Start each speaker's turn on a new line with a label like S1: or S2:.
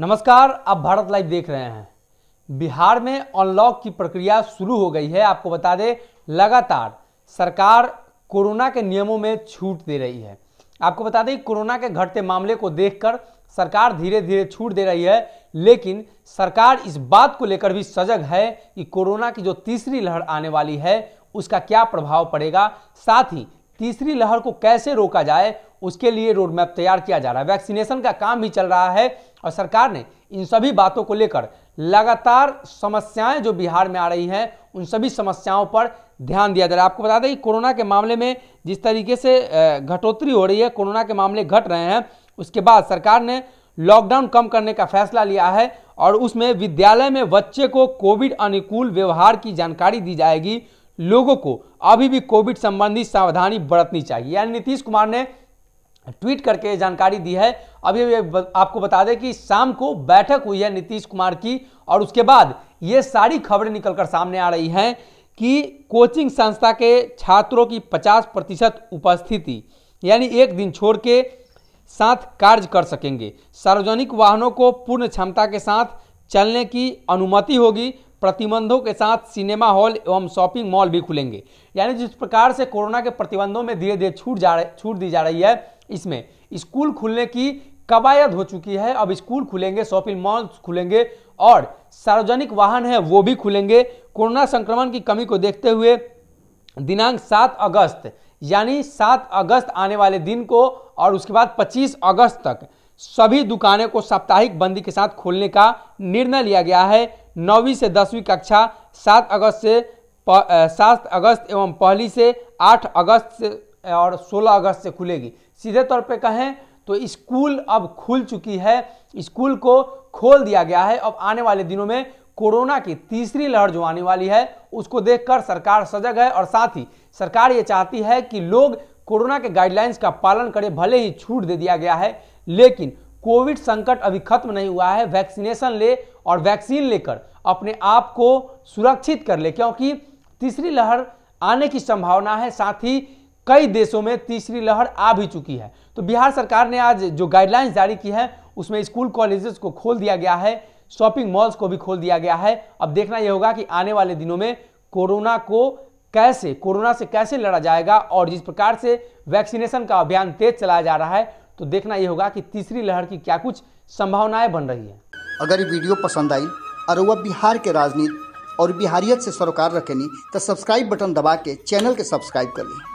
S1: नमस्कार आप भारत लाइव देख रहे हैं बिहार में अनलॉक की प्रक्रिया शुरू हो गई है आपको बता दें लगातार सरकार कोरोना के नियमों में छूट दे रही है आपको बता दें कोरोना के घटते मामले को देखकर सरकार धीरे धीरे छूट दे रही है लेकिन सरकार इस बात को लेकर भी सजग है कि कोरोना की जो तीसरी लहर आने वाली है उसका क्या प्रभाव पड़ेगा साथ ही तीसरी लहर को कैसे रोका जाए उसके लिए रोडमैप तैयार किया जा रहा है वैक्सीनेशन का काम भी चल रहा है और सरकार ने इन सभी बातों को लेकर लगातार समस्याएं जो बिहार में आ रही हैं उन सभी समस्याओं पर ध्यान दिया जा रहा है आपको बता दें कि कोरोना के मामले में जिस तरीके से घटोतरी हो रही है कोरोना के मामले घट रहे हैं उसके बाद सरकार ने लॉकडाउन कम करने का फैसला लिया है और उसमें विद्यालय में बच्चे को कोविड अनुकूल व्यवहार की जानकारी दी जाएगी लोगों को अभी भी कोविड संबंधी सावधानी बरतनी चाहिए यानी नीतीश कुमार ने ट्वीट करके जानकारी दी है अभी अभी आपको बता दें कि शाम को बैठक हुई है नीतीश कुमार की और उसके बाद ये सारी खबरें निकलकर सामने आ रही हैं कि कोचिंग संस्था के छात्रों की 50 प्रतिशत उपस्थिति यानी एक दिन छोड़ के साथ कार्य कर सकेंगे सार्वजनिक वाहनों को पूर्ण क्षमता के साथ चलने की अनुमति होगी प्रतिबंधों के साथ सिनेमा हॉल एवं शॉपिंग मॉल भी खुलेंगे यानी जिस प्रकार से कोरोना के प्रतिबंधों में धीरे धीरे छूट जा रही छूट दी जा रही है इसमें स्कूल खुलने की कवायद हो चुकी है अब स्कूल खुलेंगे शॉपिंग मॉल खुलेंगे और सार्वजनिक वाहन है वो भी खुलेंगे कोरोना संक्रमण की कमी को देखते हुए दिनांक सात अगस्त यानी सात अगस्त आने वाले दिन को और उसके बाद पच्चीस अगस्त तक सभी दुकानें को साप्ताहिक बंदी के साथ खोलने का निर्णय लिया गया है नौवीं से दसवीं कक्षा सात अगस्त से सात अगस्त एवं पहली से आठ अगस्त से और 16 अगस्त से खुलेगी सीधे तौर पे कहें तो स्कूल अब खुल चुकी है स्कूल को खोल दिया गया है अब आने वाले दिनों में कोरोना की तीसरी लहर जो आने वाली है उसको देखकर सरकार सजग है और साथ ही सरकार ये चाहती है कि लोग कोरोना के गाइडलाइंस का पालन करें भले ही छूट दे दिया गया है लेकिन कोविड संकट अभी खत्म नहीं हुआ है वैक्सीनेशन ले और वैक्सीन लेकर अपने आप को सुरक्षित कर ले क्योंकि तीसरी लहर आने की संभावना है साथ ही कई देशों में तीसरी लहर आ भी चुकी है तो बिहार सरकार ने आज जो गाइडलाइंस जारी की है उसमें स्कूल कॉलेजेस को खोल दिया गया है शॉपिंग मॉल्स को भी खोल दिया गया है अब देखना यह होगा कि आने वाले दिनों में कोरोना को कैसे कोरोना से कैसे लड़ा जाएगा और जिस प्रकार से वैक्सीनेशन का अभियान तेज चलाया जा रहा है तो देखना यह होगा कि तीसरी लहर की क्या कुछ
S2: संभावनाएं बन रही है अगर ये वीडियो पसंद आई और वह बिहार के राजनीति और बिहारियत से सरोकार रखेनी तो सब्सक्राइब बटन दबा के चैनल के सब्सक्राइब कर लें